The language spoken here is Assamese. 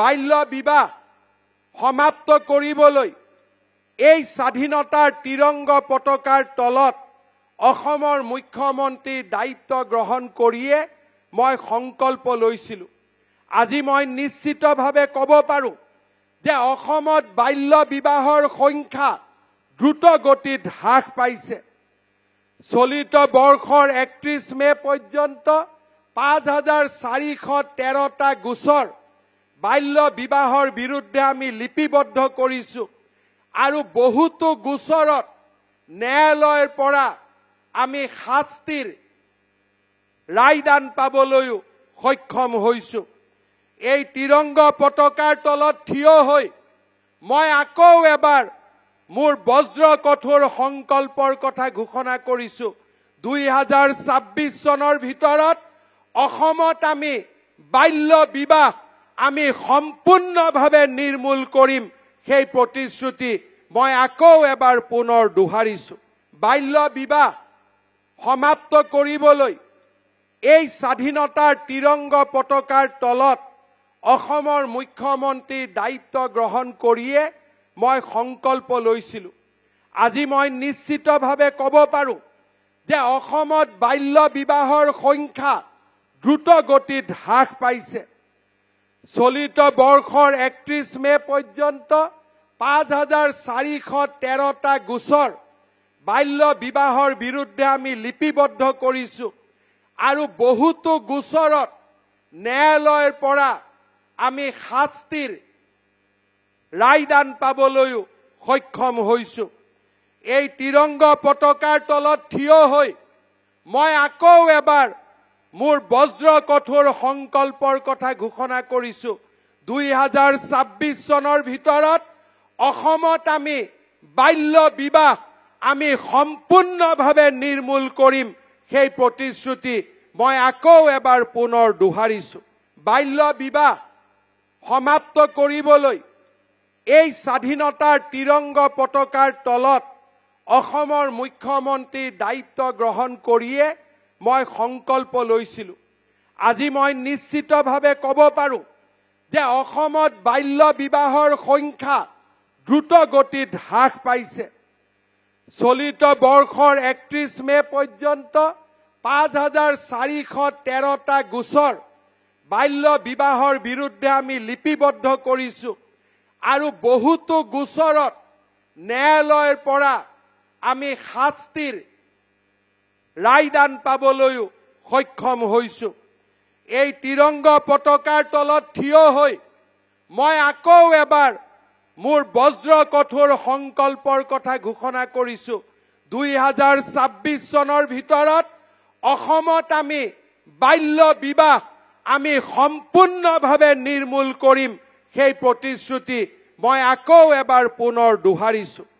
বাল্য বিবাহ সমাপ্ত কৰিবলৈ এই স্বাধীনতাৰ তিৰংগ পতাকাৰ তলত অসমৰ মুখ্যমন্ত্ৰী দায়িত্ব গ্ৰহণ কৰিয়ে মই সংকল্প লৈছিলোঁ আজি মই নিশ্চিতভাৱে ক'ব পাৰোঁ যে অসমত বাল্য বিবাহৰ সংখ্যা দ্ৰুত গতিত হ্ৰাস পাইছে চলিত বৰ্ষৰ একত্ৰিছ মে' পৰ্যন্ত পাঁচ হাজাৰ চাৰিশ তেৰটা গোচৰ বাল্য বিবাহৰ বিৰুদ্ধে আমি লিপিবদ্ধ কৰিছোঁ আৰু বহুতো গোচৰত ন্যায়ালয়ৰ পৰা আমি শাস্তিৰ ৰায়দান পাবলৈও সক্ষম হৈছোঁ এই তিৰংগ পতাকাৰ তলত থিয় হৈ মই আকৌ এবাৰ মোৰ বজ্ৰ কঠোৰ সংকল্পৰ কথা ঘোষণা কৰিছোঁ দুই হাজাৰ ছাব্বিছ চনৰ ভিতৰত অসমত আমি বাল্য বিবাহ আমি সম্পূৰ্ণভাৱে নিৰ্মূল কৰিম সেই প্ৰতিশ্ৰুতি মই আকৌ এবাৰ পুনৰ দোহাৰিছোঁ বাল্য বিবাহ সমাপ্ত কৰিবলৈ এই স্বাধীনতাৰ তিৰংগ পতাকাৰ তলত অসমৰ মুখ্যমন্ত্ৰী দায়িত্ব গ্ৰহণ কৰিয়ে মই সংকল্প লৈছিলোঁ আজি মই নিশ্চিতভাৱে ক'ব পাৰোঁ যে অসমত বাল্য বিবাহৰ সংখ্যা দ্ৰুত গতিত হ্ৰাস পাইছে চলিত বৰ্ষৰ একত্ৰিশ মে পৰ্যন্ত পাঁচ হাজাৰ চাৰিশ তেৰটা গোচৰ বাল্য বিবাহৰ বিৰুদ্ধে আমি লিপিবদ্ধ কৰিছো আৰু বহুতো গোচৰত ন্যায়ালয়ৰ পৰা আমি শাস্তিৰ ৰায়দান পাবলৈও সক্ষম হৈছো এই তিৰংগ পতাকাৰ তলত থিয় হৈ মই আকৌ এবাৰ মোৰ বজ্ৰ কঠোৰ সংকল্পৰ কথা ঘোষণা কৰিছো দুই হাজাৰ ছাব্বিছ চনৰ ভিতৰত অসমত আমি বাল্য বিবাহ আমি সম্পূৰ্ণভাৱে নিৰ্মূল কৰিম সেই প্ৰতিশ্ৰুতি মই আকৌ এবাৰ পুনৰ দোহাৰিছো বাল্য বিবাহ সমাপ্ত কৰিবলৈ এই স্বাধীনতাৰ তিৰংগ পতাকাৰ তলত অসমৰ মুখ্যমন্ত্ৰী দায়িত্ব গ্ৰহণ কৰিয়ে মই সংকল্প লৈছিলোঁ আজি মই নিশ্চিতভাৱে ক'ব পাৰোঁ যে অসমত বাল্য বিবাহৰ সংখ্যা দ্ৰুত গতিত হ্ৰাস পাইছে চলিত বৰ্ষৰ একত্ৰিছ মে' পৰ্যন্ত পাঁচ হাজাৰ চাৰিশ তেৰটা গোচৰ বাল্য বিবাহৰ বিৰুদ্ধে আমি লিপিবদ্ধ কৰিছোঁ আৰু বহুতো গোচৰত ন্যায়ালয়ৰ পৰা আমি শাস্তিৰ ৰায়দান পাবলৈও সক্ষম হৈছো এই তিৰংগ পতাকাৰ তলত থিয় হৈ মই আকৌ এবাৰ মোৰ বজ্ৰ কঠোৰ সংকল্পৰ কথা ঘোষণা কৰিছো দুই হাজাৰ ছাব্বিছ চনৰ ভিতৰত অসমত আমি বাল্য বিবাহ আমি সম্পূৰ্ণভাৱে নিৰ্মূল কৰিম সেই প্ৰতিশ্ৰুতি মই আকৌ এবাৰ পুনৰ দোহাৰিছোঁ